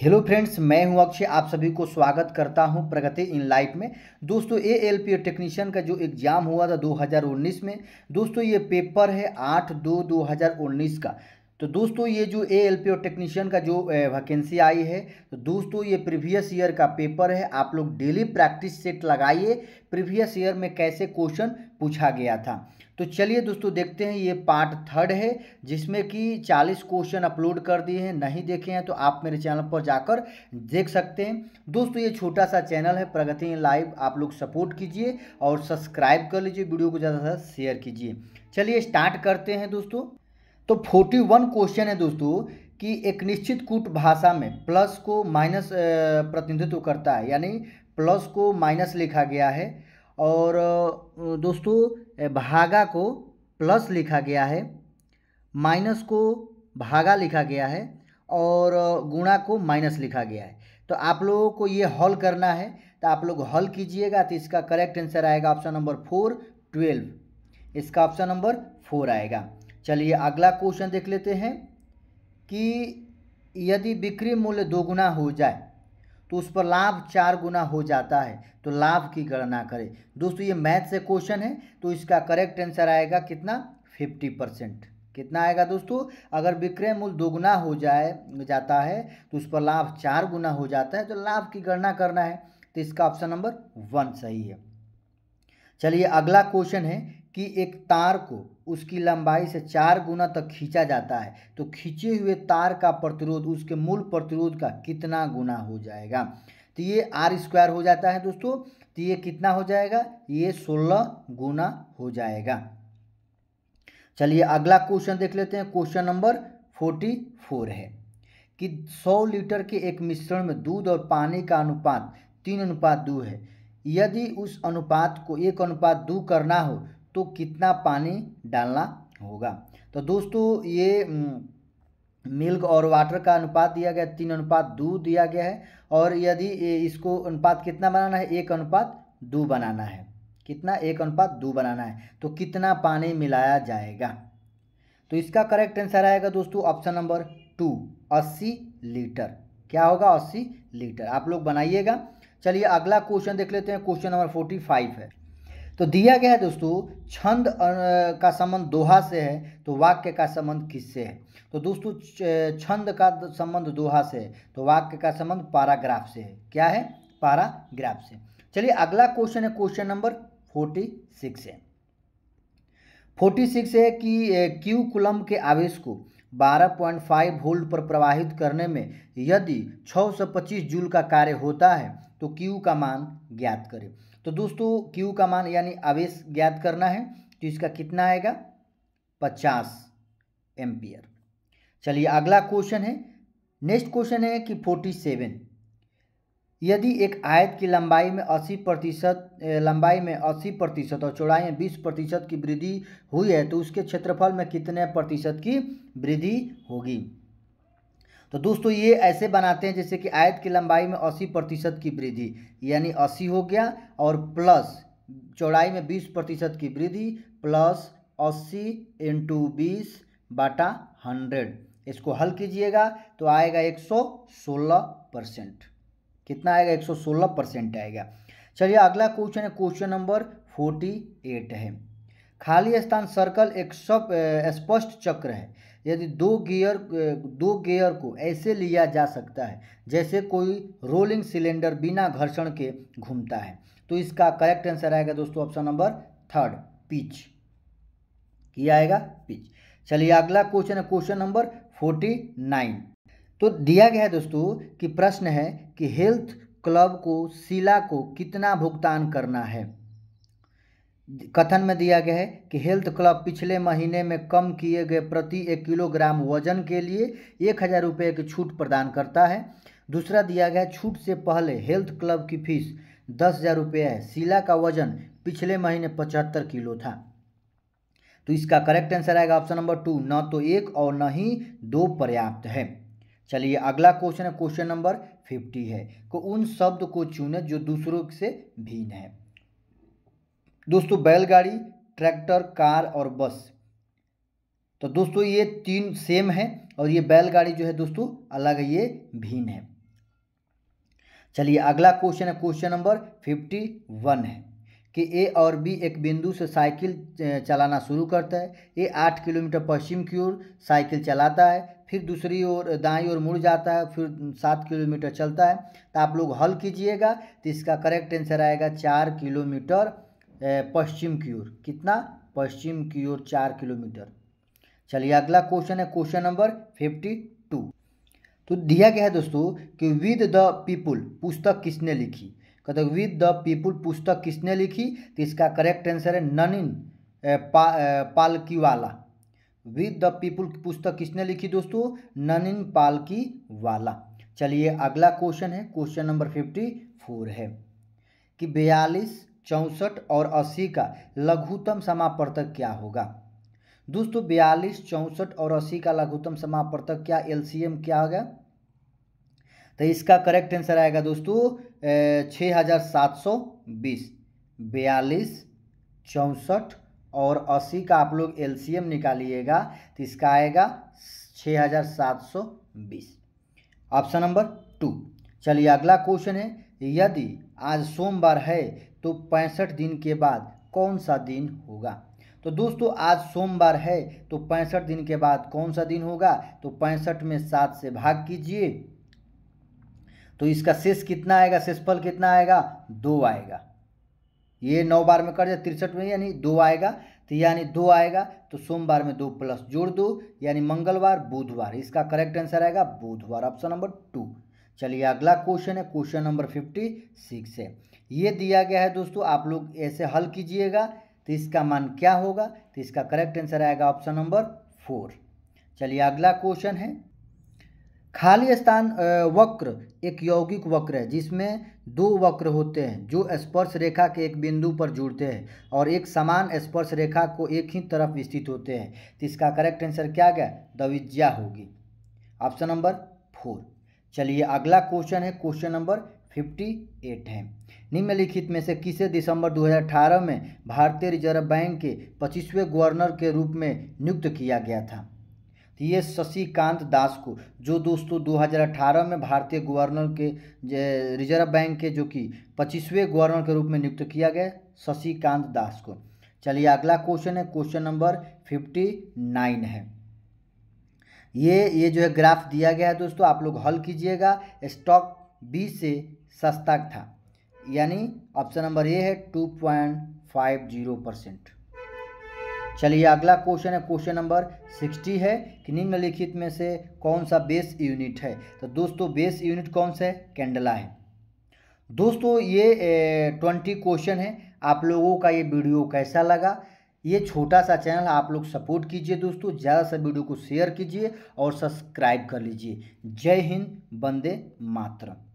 hello friends मैं हूं अक्षय आप सभी को स्वागत करता हूं प्रगति इन लाइफ में दोस्तों ए एल पी टेक्नीशियन का जो एग्ज़ाम हुआ था 2019 में दोस्तों ये पेपर है आठ दो 2019 का तो दोस्तों ये जो ए एल पी टेक्नीशियन का जो वैकेंसी आई है तो दोस्तों ये प्रीवियस ईयर का पेपर है आप लोग डेली प्रैक्टिस सेट लगाइए प्रीवियस ईयर में कैसे क्वेश्चन पूछा गया था तो चलिए दोस्तों देखते हैं ये पार्ट थर्ड है जिसमें कि 40 क्वेश्चन अपलोड कर दिए हैं नहीं देखे हैं तो आप मेरे चैनल पर जाकर देख सकते हैं दोस्तों ये छोटा सा चैनल है प्रगति लाइव आप लोग सपोर्ट कीजिए और सब्सक्राइब कर लीजिए वीडियो को ज़्यादा से शेयर कीजिए चलिए स्टार्ट करते हैं दोस्तों तो फोर्टी वन क्वेश्चन है दोस्तों कि एक निश्चित कूट भाषा में प्लस को माइनस प्रतिनिधित्व करता है यानी प्लस को माइनस लिखा गया है और दोस्तों भागा को प्लस लिखा गया है माइनस को भागा लिखा गया है और गुणा को माइनस लिखा गया है तो आप लोगों को ये हल करना है तो आप लोग हल कीजिएगा तो इसका करेक्ट आंसर आएगा ऑप्शन नंबर फोर ट्वेल्व इसका ऑप्शन नंबर फोर आएगा चलिए अगला क्वेश्चन देख लेते हैं कि यदि बिक्री मूल्य दोगुना हो जाए तो उस पर लाभ चार गुना हो जाता है तो लाभ की गणना करें दोस्तों ये मैथ से क्वेश्चन है तो इसका करेक्ट आंसर आएगा कितना फिफ्टी परसेंट कितना आएगा दोस्तों अगर विक्रय मूल दोगुना हो जाए जाता है तो उस पर लाभ चार गुना हो जाता है तो लाभ की गणना करना है तो इसका ऑप्शन नंबर वन सही है चलिए अगला क्वेश्चन है कि एक तार को उसकी लंबाई से चार गुना तक खींचा जाता है तो खींचे हुए तार का प्रतिरोध उसके मूल प्रतिरोध का कितना गुना हो जाएगा तो ये आर स्क्वायर हो जाता है दोस्तों तो ये कितना हो जाएगा ये सोलह गुना हो जाएगा चलिए अगला क्वेश्चन देख लेते हैं क्वेश्चन नंबर फोर्टी फोर है कि सौ लीटर के एक मिश्रण में दूध और पानी का अनुपात तीन अनुपात दो है यदि उस अनुपात को एक अनुपात दो करना हो तो कितना पानी डालना होगा तो दोस्तों ये मिल्क और वाटर का अनुपात दिया गया तीन अनुपात दो दिया गया है और यदि इसको अनुपात कितना बनाना है एक अनुपात दो बनाना है कितना एक अनुपात दो बनाना है तो कितना पानी मिलाया जाएगा तो इसका करेक्ट आंसर आएगा दोस्तों ऑप्शन नंबर टू अस्सी लीटर क्या होगा अस्सी लीटर आप लोग बनाइएगा चलिए अगला क्वेश्चन देख लेते हैं क्वेश्चन नंबर फोर्टी फाइव है तो दिया गया है दोस्तों छंद का संबंध दोहा से है तो वाक्य का संबंध किससे है तो दोस्तों छंद का संबंध दोहा से है तो वाक्य का संबंध पाराग्राफ से है क्या है पाराग्राफ से चलिए अगला क्वेश्चन है क्वेश्चन नंबर फोर्टी सिक्स है फोर्टी सिक्स है कि क्यू कुलम के आवेश को 12.5 वोल्ट पर प्रवाहित करने में यदि 625 जूल का कार्य होता है तो क्यू का मान ज्ञात करें तो दोस्तों क्यू का मान यानी आवेश ज्ञात करना है तो इसका कितना आएगा पचास एम्पियर चलिए अगला क्वेश्चन है नेक्स्ट क्वेश्चन है कि फोर्टी सेवन यदि एक आयत की लंबाई में अस्सी प्रतिशत लंबाई में अस्सी प्रतिशत और चौड़ाई में बीस प्रतिशत की वृद्धि हुई है तो उसके क्षेत्रफल में कितने प्रतिशत की वृद्धि होगी तो दोस्तों ये ऐसे बनाते हैं जैसे कि आयत की लंबाई में अस्सी प्रतिशत की वृद्धि यानी अस्सी हो गया और प्लस चौड़ाई में बीस प्रतिशत की वृद्धि प्लस अस्सी इंटू बीस बाटा हंड्रेड इसको हल कीजिएगा तो आएगा एक सौ सोलह परसेंट कितना आएगा एक सौ सोलह परसेंट आएगा चलिए अगला क्वेश्चन है क्वेश्चन नंबर फोर्टी एट है खाली स्थान सर्कल एक सब स्पष्ट चक्र है यदि दो गियर दो गियर को ऐसे लिया जा सकता है जैसे कोई रोलिंग सिलेंडर बिना घर्षण के घूमता है तो इसका करेक्ट आंसर आएगा दोस्तों ऑप्शन नंबर थर्ड पिच ये आएगा पिच चलिए अगला क्वेश्चन है क्वेश्चन नंबर फोर्टी नाइन तो दिया गया है दोस्तों कि प्रश्न है कि हेल्थ क्लब को शिला को कितना भुगतान करना है कथन में दिया गया है कि हेल्थ क्लब पिछले महीने में कम किए गए प्रति एक किलोग्राम वजन के लिए एक हज़ार रुपये की छूट प्रदान करता है दूसरा दिया गया है छूट से पहले हेल्थ क्लब की फीस दस हज़ार रुपये है शीला का वजन पिछले महीने पचहत्तर किलो था तो इसका करेक्ट आंसर आएगा ऑप्शन नंबर टू न तो एक और न ही दो पर्याप्त है चलिए अगला क्वेश्चन है क्वेश्चन नंबर फिफ्टी है को तो उन शब्द को चुने जो दूसरों से भिन्न है दोस्तों बैलगाड़ी ट्रैक्टर कार और बस तो दोस्तों ये तीन सेम है और ये बैलगाड़ी जो है दोस्तों अलग ये भिन्न है चलिए अगला क्वेश्चन है क्वेश्चन नंबर फिफ्टी वन है कि ए और बी एक बिंदु से साइकिल चलाना शुरू करता है ए आठ किलोमीटर पश्चिम की ओर साइकिल चलाता है फिर दूसरी ओर दाई ओर मुड़ जाता है फिर सात किलोमीटर चलता है तो आप लोग हल कीजिएगा तो इसका करेक्ट आंसर आएगा चार किलोमीटर पश्चिम की ओर कितना पश्चिम की ओर चार किलोमीटर चलिए अगला क्वेश्चन है क्वेश्चन नंबर फिफ्टी टू तो दिया गया है दोस्तों कि विद द पीपुल पुस्तक किसने लिखी कहते विद द पीपुल पुस्तक किसने लिखी तो इसका करेक्ट आंसर है ननिन पा, वाला विद द पीपुल पुस्तक किसने लिखी दोस्तों ननिन पालकी वाला चलिए अगला क्वेश्चन है क्वेश्चन नंबर फिफ्टी फोर है कि बयालीस चौंसठ और अस्सी का लघुतम समापर्तक क्या होगा दोस्तों बयालीस चौंसठ और अस्सी का लघुतम समापर्तक क्या एलसीएम क्या होगा तो इसका करेक्ट आंसर आएगा दोस्तों छः हज़ार सात सौ बीस बयालीस चौंसठ और अस्सी का आप लोग एलसीएम निकालिएगा तो इसका आएगा छः हज़ार सात सौ बीस ऑप्शन नंबर टू चलिए अगला क्वेश्चन है यदि आज सोमवार है तो पैंसठ दिन के बाद कौन सा दिन होगा तो दोस्तों आज सोमवार है तो पैंसठ दिन के बाद कौन सा दिन होगा तो पैंसठ में सात से भाग कीजिए तो इसका शेष कितना आएगा शेषफल कितना आएगा दो आएगा ये नौ बार में कर दे तिरसठ में यानी दो आएगा तो यानी दो आएगा तो सोमवार में दो प्लस जोड़ दो यानी मंगलवार बुधवार इसका करेक्ट आंसर आएगा बुधवार ऑप्शन नंबर टू चलिए अगला क्वेश्चन है क्वेश्चन नंबर फिफ्टी सिक्स है ये दिया गया है दोस्तों आप लोग ऐसे हल कीजिएगा तो इसका मान क्या होगा तो इसका करेक्ट आंसर आएगा ऑप्शन नंबर फोर चलिए अगला क्वेश्चन है खाली स्थान वक्र एक यौगिक वक्र है जिसमें दो वक्र होते हैं जो स्पर्श रेखा के एक बिंदु पर जुड़ते हैं और एक समान स्पर्श रेखा को एक ही तरफ स्थित होते हैं तो इसका करेक्ट आंसर क्या गया दविज्या होगी ऑप्शन नंबर फोर चलिए अगला क्वेश्चन है क्वेश्चन नंबर 58 है निम्नलिखित में से किसे दिसंबर 2018 में भारतीय रिजर्व बैंक के 25वें गवर्नर के रूप में नियुक्त किया गया था तो ये शशिकांत दास को जो दोस्तों 2018 में भारतीय गवर्नर के रिजर्व बैंक के जो कि 25वें गवर्नर के रूप में नियुक्त किया गया शशिकांत दास को चलिए अगला क्वेश्चन है क्वेश्चन नंबर फिफ्टी है ये ये जो है ग्राफ दिया गया है दोस्तों आप लोग हल कीजिएगा स्टॉक बी से सस्ता था यानी ऑप्शन नंबर ए है two point five zero percent चलिए अगला क्वेश्चन है क्वेश्चन नंबर सिक्सटी है कि निम्नलिखित में से कौन सा बेस यूनिट है तो दोस्तों बेस यूनिट कौन सा है कैंडला है दोस्तों ये ट्वेंटी क्वेश्चन है आप लोगों का ये वीडियो कैसा लगा ये छोटा सा चैनल आप लोग सपोर्ट कीजिए दोस्तों ज़्यादा से वीडियो को शेयर कीजिए और सब्सक्राइब कर लीजिए जय हिंद बंदे मातरम